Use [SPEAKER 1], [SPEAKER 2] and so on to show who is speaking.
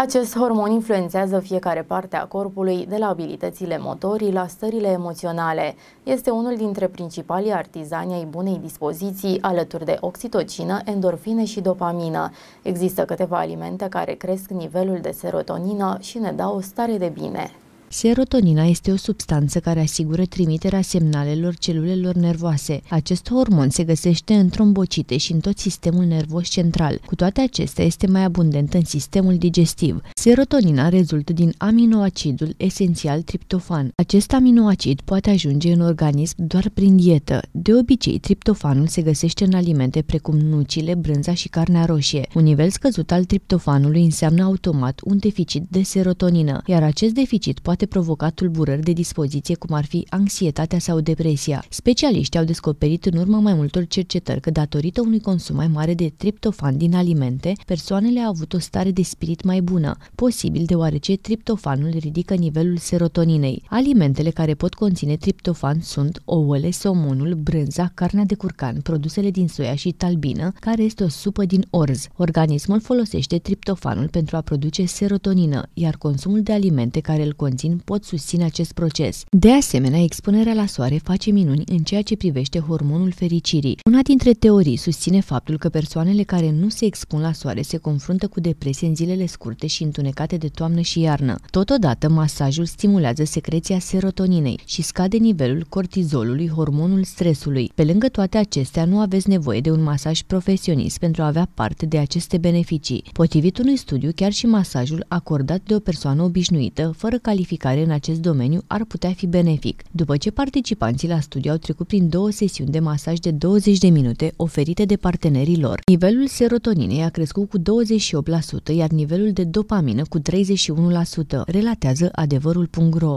[SPEAKER 1] Acest hormon influențează fiecare parte a corpului, de la abilitățile motorii la stările emoționale. Este unul dintre principalii artizani ai bunei dispoziții, alături de oxitocină, endorfine și dopamină. Există câteva alimente care cresc nivelul de serotonină și ne dau o stare de bine.
[SPEAKER 2] Serotonina este o substanță care asigură trimiterea semnalelor celulelor nervoase. Acest hormon se găsește în trombocite și în tot sistemul nervos central. Cu toate acestea, este mai abundent în sistemul digestiv. Serotonina rezultă din aminoacidul esențial triptofan. Acest aminoacid poate ajunge în organism doar prin dietă. De obicei, triptofanul se găsește în alimente precum nucile, brânza și carnea roșie. Un nivel scăzut al triptofanului înseamnă automat un deficit de serotonină, iar acest deficit poate poate provoca tulburări de dispoziție, cum ar fi anxietatea sau depresia. Specialiștii au descoperit în urma mai multor cercetări că datorită unui consum mai mare de triptofan din alimente, persoanele au avut o stare de spirit mai bună, posibil deoarece triptofanul ridică nivelul serotoninei. Alimentele care pot conține triptofan sunt ouăle, somonul, brânza, carnea de curcan, produsele din soia și talbină, care este o supă din orz. Organismul folosește triptofanul pentru a produce serotonină, iar consumul de alimente care îl conțin puțin pot susține acest proces. De asemenea, expunerea la soare face minuni în ceea ce privește hormonul fericirii. Una dintre teorii susține faptul că persoanele care nu se expun la soare se confruntă cu depresie în zilele scurte și întunecate de toamnă și iarnă. Totodată, masajul stimulează secreția serotoninei și scade nivelul cortizolului, hormonul stresului. Pe lângă toate acestea, nu aveți nevoie de un masaj profesionist pentru a avea parte de aceste beneficii. Potrivit unui studiu, chiar și masajul acordat de o persoană obișnuită, fără calificare, certificare în acest domeniu ar putea fi benefic, după ce participanții la studiu au trecut prin două sesiuni de masaj de 20 de minute oferite de partenerii lor. Nivelul serotoninei a crescut cu 28%, iar nivelul de dopamină cu 31%, relatează adevărul.ro.